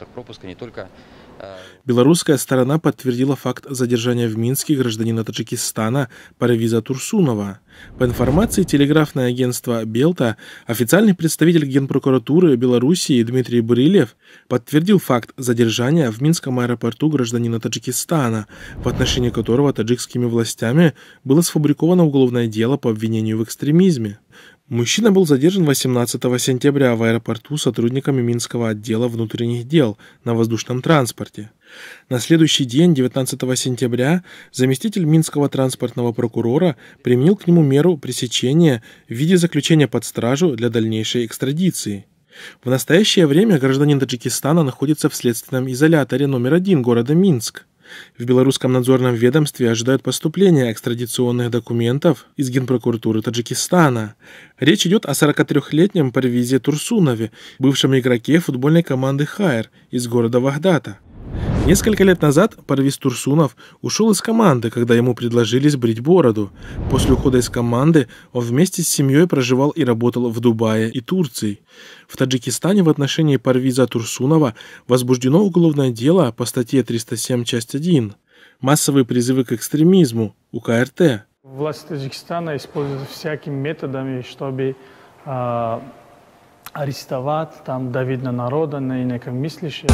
пунктах пропуска не только... Э, Белорусская сторона подтвердила факт задержания в Минске гражданина Таджикистана Паравиза Турсунова. По информации телеграфное агентство «Белта», официальный представитель Генпрокуратуры Белоруссии Дмитрий Бурилев подтвердил факт задержания в Минском аэропорту гражданина Таджикистана, в отношении которого таджикскими властями было сфабриковано уголовное дело по обвинению в экстремизме. Мужчина был задержан 18 сентября в аэропорту сотрудниками Минского отдела внутренних дел на воздушном транспорте. На следующий день, 19 сентября, заместитель Минского транспортного прокурора применил к нему меру пресечения в виде заключения под стражу для дальнейшей экстрадиции. В настоящее время гражданин Таджикистана находится в следственном изоляторе номер один города Минск. В белорусском надзорном ведомстве ожидают поступления экстрадиционных документов из Генпрокуратуры Таджикистана. Речь идет о 43-летнем Парвизе Турсунове, бывшем игроке футбольной команды «Хайр» из города Вахдата. Несколько лет назад Парвиз Турсунов ушел из команды, когда ему предложили сбрить бороду. После ухода из команды он вместе с семьей проживал и работал в Дубае и Турции. В Таджикистане в отношении Парвиза Турсунова возбуждено уголовное дело по статье 307 часть 1 «Массовые призывы к экстремизму» УКРТ. Власти Таджикистана используют всякими методами, чтобы э, арестовать, там давить на народа, на инакомыслящих.